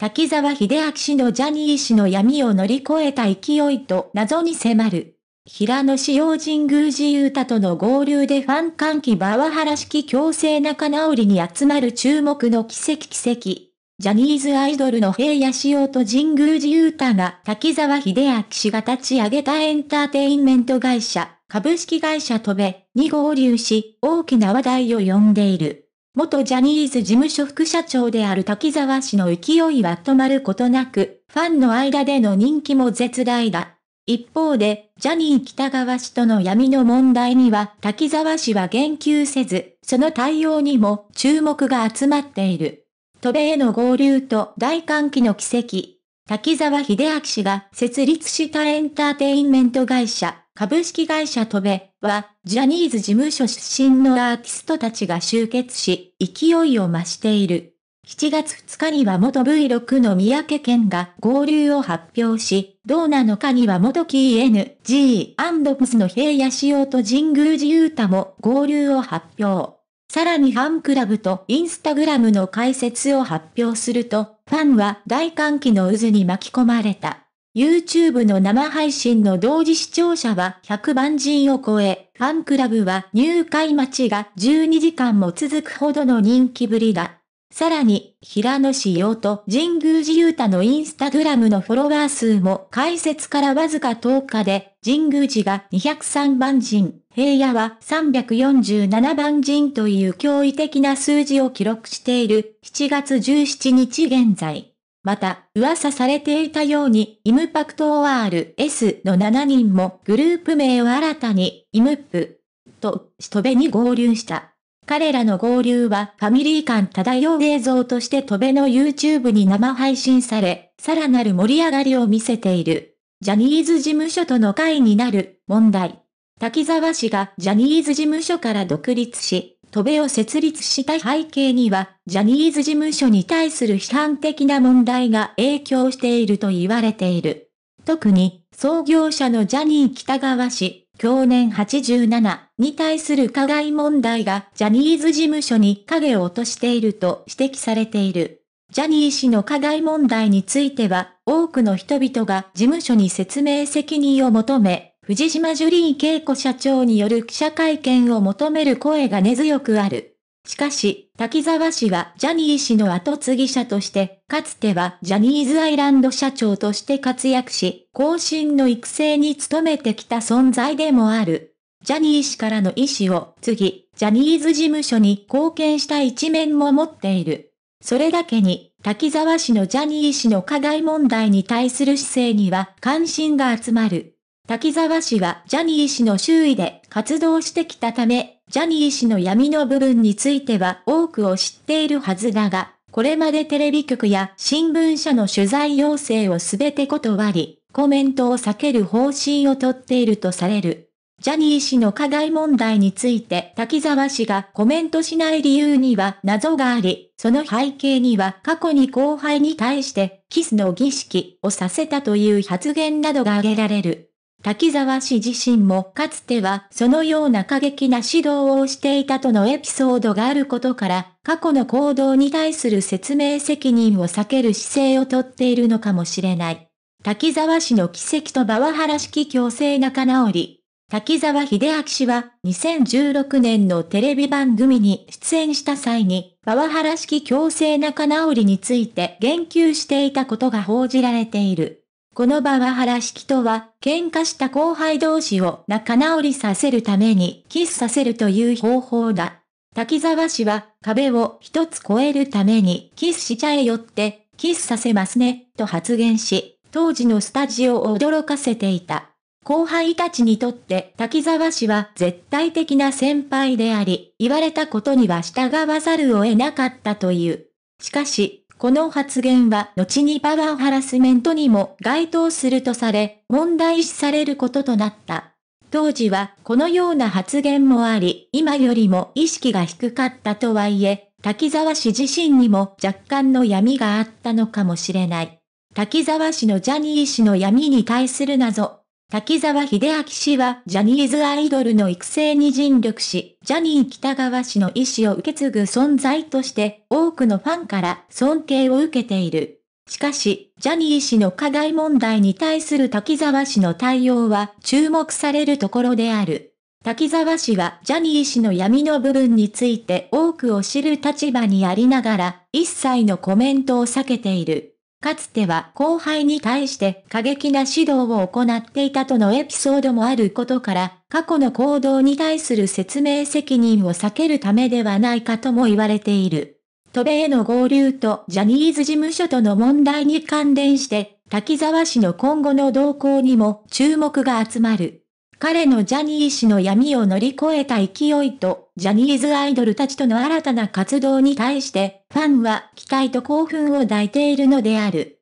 滝沢秀明氏のジャニー氏の闇を乗り越えた勢いと謎に迫る。平野紫耀神宮寺太との合流でファン歓喜バワハラ式強制仲直りに集まる注目の奇跡奇跡。ジャニーズアイドルの平野紫耀と神宮寺太が滝沢秀明氏が立ち上げたエンターテインメント会社、株式会社トベに合流し、大きな話題を呼んでいる。元ジャニーズ事務所副社長である滝沢氏の勢いは止まることなく、ファンの間での人気も絶大だ。一方で、ジャニー北川氏との闇の問題には滝沢氏は言及せず、その対応にも注目が集まっている。渡米への合流と大歓喜の奇跡。滝沢秀明氏が設立したエンターテインメント会社、株式会社渡米は、ジャニーズ事務所出身のアーティストたちが集結し、勢いを増している。7月2日には元 V6 の三宅健が合流を発表し、どうなのかには元 KNG&MS の平野仕様と神宮寺雄太も合流を発表。さらにファンクラブとインスタグラムの解説を発表すると、ファンは大歓喜の渦に巻き込まれた。YouTube の生配信の同時視聴者は100万人を超え、ファンクラブは入会待ちが12時間も続くほどの人気ぶりだ。さらに、平野紫耀と神宮寺勇太のインスタグラムのフォロワー数も開設からわずか10日で、神宮寺が203万人、平野は347万人という驚異的な数字を記録している7月17日現在。また、噂されていたように、イムパクト ORS の7人もグループ名を新たに、イムップと、しとべに合流した。彼らの合流はファミリー感漂う映像として戸部の YouTube に生配信され、さらなる盛り上がりを見せている。ジャニーズ事務所との会になる問題。滝沢氏がジャニーズ事務所から独立し、戸部を設立した背景には、ジャニーズ事務所に対する批判的な問題が影響していると言われている。特に、創業者のジャニー北川氏、去年87に対する加害問題がジャニーズ事務所に影を落としていると指摘されている。ジャニー氏の加害問題については、多くの人々が事務所に説明責任を求め、藤島ジュリー恵子社長による記者会見を求める声が根強くある。しかし、滝沢氏はジャニー氏の後継ぎ者として、かつてはジャニーズアイランド社長として活躍し、後進の育成に努めてきた存在でもある。ジャニー氏からの意思を継ぎ、ジャニーズ事務所に貢献した一面も持っている。それだけに、滝沢氏のジャニー氏の加害問題に対する姿勢には関心が集まる。滝沢氏はジャニー氏の周囲で活動してきたため、ジャニー氏の闇の部分については多くを知っているはずだが、これまでテレビ局や新聞社の取材要請をすべて断り、コメントを避ける方針をとっているとされる。ジャニー氏の課題問題について滝沢氏がコメントしない理由には謎があり、その背景には過去に後輩に対してキスの儀式をさせたという発言などが挙げられる。滝沢氏自身もかつてはそのような過激な指導をしていたとのエピソードがあることから、過去の行動に対する説明責任を避ける姿勢をとっているのかもしれない。滝沢氏の奇跡とバワハラ式強制仲直り。滝沢秀明氏は2016年のテレビ番組に出演した際に、パワハラ式強制仲直りについて言及していたことが報じられている。この場は原式とは、喧嘩した後輩同士を仲直りさせるためにキスさせるという方法だ。滝沢氏は、壁を一つ越えるためにキスしちゃえよって、キスさせますね、と発言し、当時のスタジオを驚かせていた。後輩たちにとって滝沢氏は絶対的な先輩であり、言われたことには従わざるを得なかったという。しかし、この発言は後にパワーハラスメントにも該当するとされ、問題視されることとなった。当時はこのような発言もあり、今よりも意識が低かったとはいえ、滝沢氏自身にも若干の闇があったのかもしれない。滝沢氏のジャニー氏の闇に対する謎、滝沢秀明氏はジャニーズアイドルの育成に尽力し、ジャニー北川氏の意思を受け継ぐ存在として多くのファンから尊敬を受けている。しかし、ジャニー氏の課題問題に対する滝沢氏の対応は注目されるところである。滝沢氏はジャニー氏の闇の部分について多くを知る立場にありながら、一切のコメントを避けている。かつては後輩に対して過激な指導を行っていたとのエピソードもあることから、過去の行動に対する説明責任を避けるためではないかとも言われている。渡米への合流とジャニーズ事務所との問題に関連して、滝沢氏の今後の動向にも注目が集まる。彼のジャニー氏の闇を乗り越えた勢いとジャニーズアイドルたちとの新たな活動に対して、ファンは期待と興奮を抱いているのである。